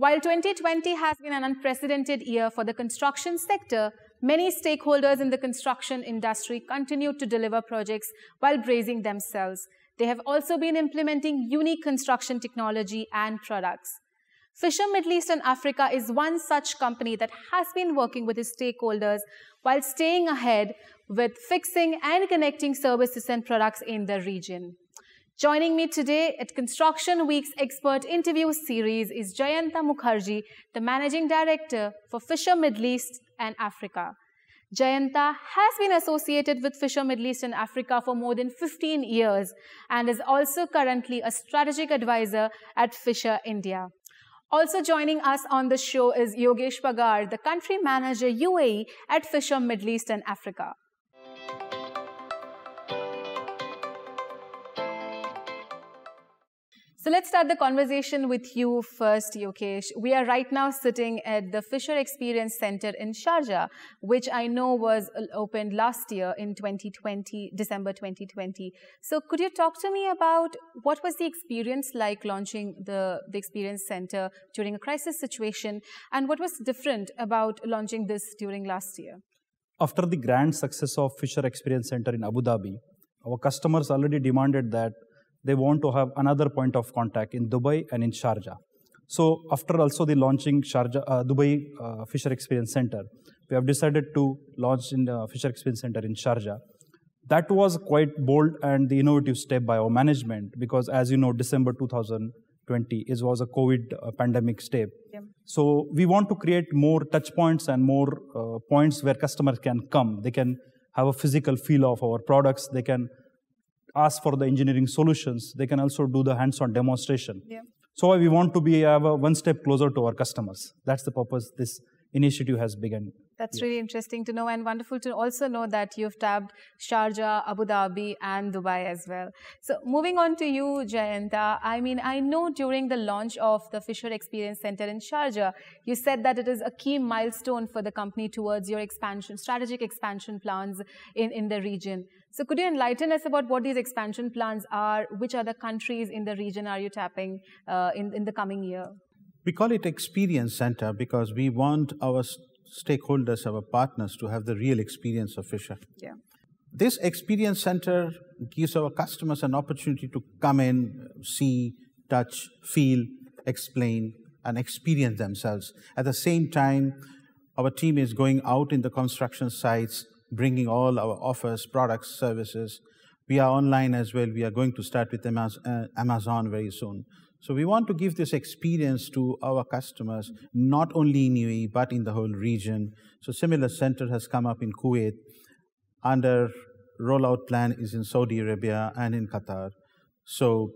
While 2020 has been an unprecedented year for the construction sector, many stakeholders in the construction industry continue to deliver projects while bracing themselves. They have also been implementing unique construction technology and products. Fisher Middle East and Africa is one such company that has been working with its stakeholders while staying ahead with fixing and connecting services and products in the region. Joining me today at Construction Week's expert interview series is Jayanta Mukherjee, the Managing Director for Fisher Middle East and Africa. Jayanta has been associated with Fisher Middle East and Africa for more than 15 years and is also currently a strategic advisor at Fisher India. Also joining us on the show is Yogesh Pagar, the country manager UAE at Fisher Middle East and Africa. So let's start the conversation with you first, Yokesh. We are right now sitting at the Fisher Experience Center in Sharjah, which I know was uh, opened last year in 2020, December 2020. So could you talk to me about what was the experience like launching the, the Experience Center during a crisis situation and what was different about launching this during last year? After the grand success of Fisher Experience Center in Abu Dhabi, our customers already demanded that they want to have another point of contact in Dubai and in Sharjah. So after also the launching Sharjah, uh, Dubai uh, Fisher Experience Center, we have decided to launch in the uh, Fisher Experience Center in Sharjah. That was quite bold and the innovative step by our management because as you know, December 2020 is, was a COVID uh, pandemic step. Yeah. So we want to create more touch points and more uh, points where customers can come. They can have a physical feel of our products. They can ask for the engineering solutions, they can also do the hands-on demonstration. Yeah. So we want to be uh, one step closer to our customers. That's the purpose this initiative has begun. That's really interesting to know and wonderful to also know that you've tabbed Sharjah, Abu Dhabi and Dubai as well. So moving on to you, Jayanta, I mean, I know during the launch of the Fisher Experience Center in Sharjah, you said that it is a key milestone for the company towards your expansion, strategic expansion plans in, in the region. So could you enlighten us about what these expansion plans are? Which other countries in the region are you tapping uh, in, in the coming year? We call it experience center because we want our stakeholders, our partners, to have the real experience of Fisher. Yeah. This experience center gives our customers an opportunity to come in, see, touch, feel, explain, and experience themselves. At the same time, our team is going out in the construction sites, bringing all our offers, products, services, we are online as well. We are going to start with uh, Amazon very soon. So we want to give this experience to our customers, not only in UAE, but in the whole region. So similar center has come up in Kuwait. Under rollout plan is in Saudi Arabia and in Qatar. So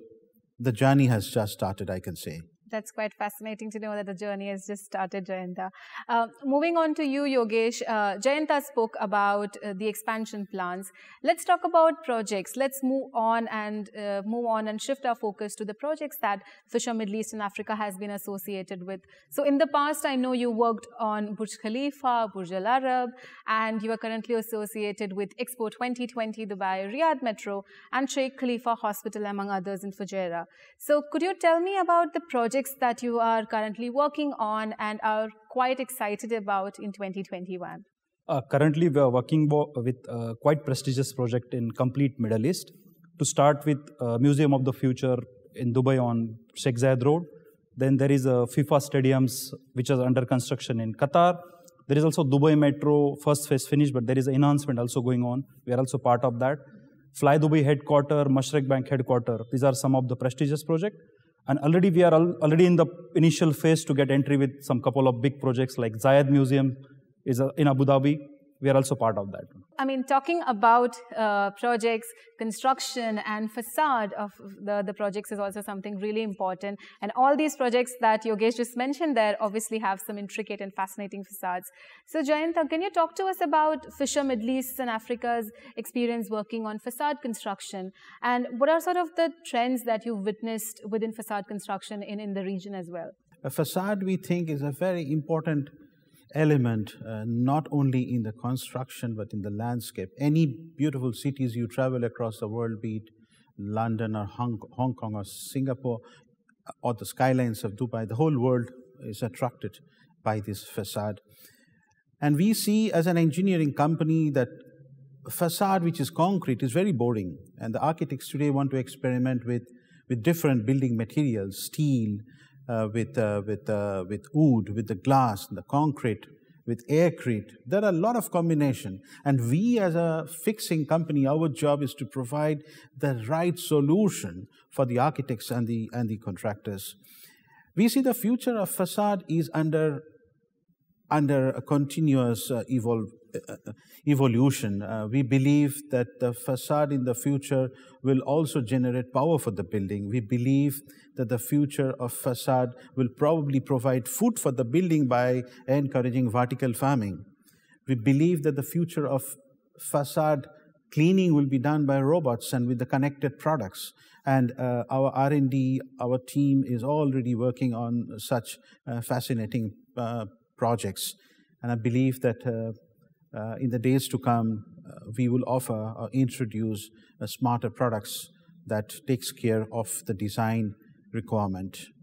the journey has just started, I can say that's quite fascinating to know that the journey has just started, Jayanta. Uh, moving on to you, Yogesh. Uh, Jayanta spoke about uh, the expansion plans. Let's talk about projects. Let's move on and uh, move on and shift our focus to the projects that Fisher Middle East and Africa has been associated with. So in the past, I know you worked on Burj Khalifa, Burj Al Arab, and you are currently associated with Expo 2020 Dubai, Riyadh Metro, and Sheikh Khalifa Hospital, among others in Fujairah. So could you tell me about the projects? projects that you are currently working on and are quite excited about in 2021? Uh, currently, we are working with a quite prestigious project in complete Middle East. To start with, uh, Museum of the Future in Dubai on Sheikh Zayed Road. Then there is a FIFA stadiums which is under construction in Qatar. There is also Dubai Metro first phase finished, but there is an enhancement also going on. We are also part of that. Fly Dubai headquarter, Mashreq Bank headquarter. These are some of the prestigious projects. And already we are al already in the initial phase to get entry with some couple of big projects like Zayed Museum is uh, in Abu Dhabi, we are also part of that. I mean, talking about uh, projects, construction, and facade of the, the projects is also something really important. And all these projects that Yogesh just mentioned there obviously have some intricate and fascinating facades. So, Jayanta, can you talk to us about Fisher Middle East and Africa's experience working on facade construction? And what are sort of the trends that you've witnessed within facade construction in, in the region as well? A facade, we think, is a very important element, uh, not only in the construction, but in the landscape. Any beautiful cities you travel across the world, be it London or Hong, Hong Kong or Singapore, uh, or the skylines of Dubai, the whole world is attracted by this facade. And we see as an engineering company that facade which is concrete is very boring. And the architects today want to experiment with, with different building materials, steel, uh, with, uh, with, uh, with wood, with the glass, the concrete, with aircrete. There are a lot of combination. And we as a fixing company, our job is to provide the right solution for the architects and the, and the contractors. We see the future of facade is under under a continuous uh, evol uh, uh, evolution. Uh, we believe that the facade in the future will also generate power for the building. We believe that the future of facade will probably provide food for the building by encouraging vertical farming. We believe that the future of facade cleaning will be done by robots and with the connected products and uh, our r&d our team is already working on such uh, fascinating uh, projects. And I believe that uh, uh in the days to come, uh, we will offer or introduce uh, smarter products that takes care of the design requirement